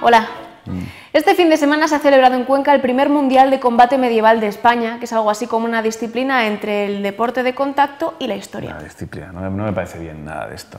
Hola. Mm. Este fin de semana se ha celebrado en Cuenca el primer Mundial de Combate Medieval de España, que es algo así como una disciplina entre el deporte de contacto y la historia. Una disciplina, no, me parece bien nada de esto,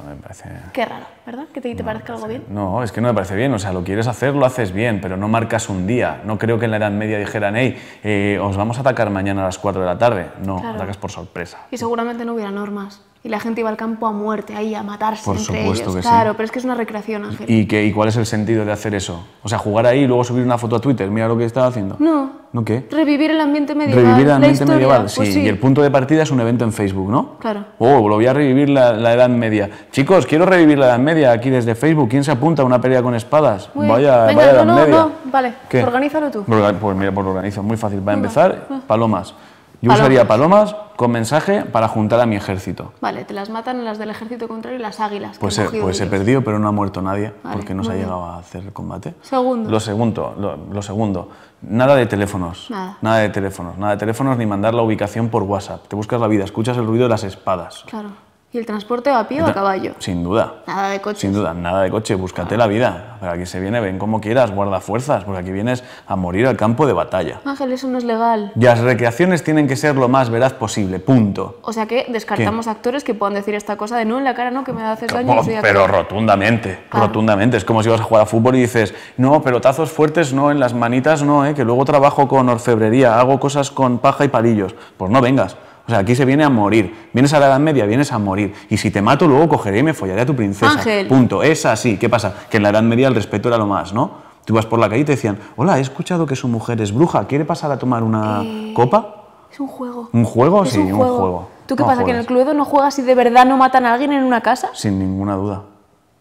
Qué raro, ¿verdad? ¿Que te, parezca algo bien? No, es que no me parece bien, o sea, lo quieres hacer, lo haces bien, pero no marcas un día. No creo que en la Edad Media dijeran, hey, eh, os vamos a atacar mañana a las 4 de la tarde. No, atacas por sorpresa. Y seguramente no hubiera normas. Y la gente iba al campo a muerte, ahí a matarse entre ellos. claro, pero es que es una recreación, Ángel. ¿Y, qué, ¿Y cuál es el sentido de hacer eso? O sea, jugar ahí y luego subir una foto a Twitter, mira lo que está haciendo. No. ¿No qué? Revivir el ambiente medieval. Revivir el ambiente medieval, pues sí. Y el punto de partida es un evento en Facebook, ¿no? Claro. Oh, lo voy a revivir la, Edad Media. Chicos, quiero revivir la Edad Media aquí desde Facebook. ¿Quién se apunta a una pelea con espadas? vaya, venga, vaya no, no, No, vale. Organízalo tú. Pues, pues mira, pues lo organizo. Muy fácil. Va a empezar, ah. palomas. Yo usaría palomas con mensaje para juntar a mi ejército. Vale, te las matan las del ejército contrario y las águilas. Pues, pues, he, pues perdido, pero no ha muerto nadie porque no se ha llegado a hacer el combate. Segundo. Lo segundo, lo, segundo, nada de teléfonos. nada. de teléfonos, nada de teléfonos ni mandar la ubicación por WhatsApp. Te buscas la vida, escuchas el ruido de las espadas. Claro. ¿Y el transporte va a pie o a caballo? Sin duda. Nada de coche. Sin duda, nada de coche. Búscate la vida. Para que se viene, ven como quieras, guarda fuerzas, porque aquí vienes a morir al campo de batalla. Ángel, eso no es legal. Y las recreaciones tienen que ser lo más veraz posible, punto. O sea que descartamos actores que puedan decir esta cosa de no en la cara, no, que me haces daño. pero rotundamente, ah. rotundamente. Es como si vas a jugar a fútbol y dices, no, pelotazos fuertes, no, en las manitas, no, eh, que luego trabajo con orfebrería, hago cosas con paja y palillos. Pues no vengas. O sea, aquí se viene a morir. Vienes a la Edad Media, vienes a morir. Y si te mato, luego cogeré y me follaré a tu princesa. Ángel. Punto. Es así. ¿Qué pasa? Que en la Edad Media el respeto era lo más, ¿no? Tú vas por la calle y te decían, hola, he escuchado que su mujer es bruja, ¿quiere pasar a tomar una eh, copa? Es un juego. ¿Un juego? sí, un juego. ¿Tú qué pasa? ¿Que en el Cluedo no juegas y de verdad no matan a alguien en una casa? Sin ninguna duda.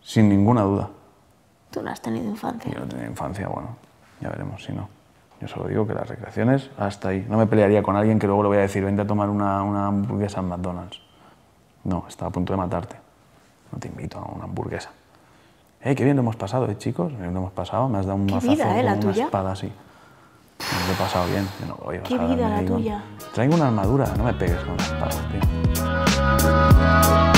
Sin ninguna duda. Tú no has tenido infancia. Yo he tenido infancia, bueno. Ya veremos si no. Yo solo digo que las recreaciones hasta ahí. No me pelearía con alguien que luego le voy a decir, vente a tomar una, hamburguesa en McDonald's. No, está a punto de matarte. No te invito a una hamburguesa. ¡Eh, qué bien lo hemos pasado, eh, chicos! Lo hemos pasado, me has dado un mazazo vida, eh, la una tuya? espada así. lo he pasado bien. ¡Qué vida la tuya! Traigo una armadura, no me pegues con la espada, tío.